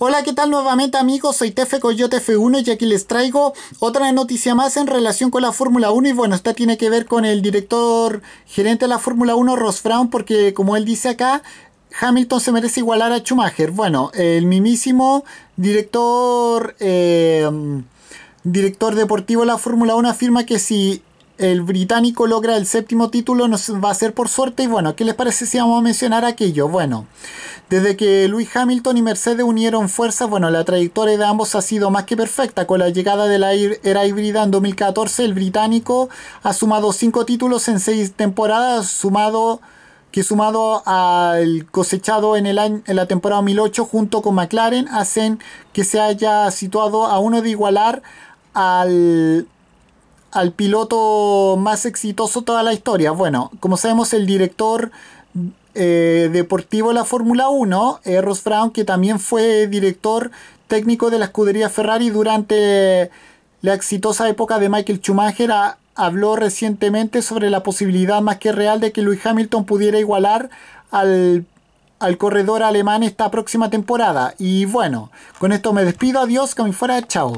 Hola, ¿qué tal nuevamente amigos? Soy Tefe Coyote F1 y aquí les traigo otra noticia más en relación con la Fórmula 1 y bueno, esta tiene que ver con el director gerente de la Fórmula 1, Ross Brown, porque como él dice acá, Hamilton se merece igualar a Schumacher. Bueno, el mismísimo director... Eh, director deportivo de la Fórmula 1 afirma que si el británico logra el séptimo título, nos va a ser por suerte. Y bueno, ¿qué les parece si vamos a mencionar aquello? Bueno, desde que Lewis Hamilton y Mercedes unieron fuerzas, bueno, la trayectoria de ambos ha sido más que perfecta. Con la llegada de la era híbrida en 2014, el británico ha sumado cinco títulos en seis temporadas, sumado que sumado al cosechado en, el en la temporada 2008 junto con McLaren hacen que se haya situado a uno de igualar al al piloto más exitoso de toda la historia. Bueno, como sabemos, el director eh, deportivo de la Fórmula 1, eh, Ross Brown, que también fue director técnico de la escudería Ferrari durante la exitosa época de Michael Schumacher, habló recientemente sobre la posibilidad más que real de que Lewis Hamilton pudiera igualar al, al corredor alemán esta próxima temporada. Y bueno, con esto me despido, adiós, que me fuera, chao.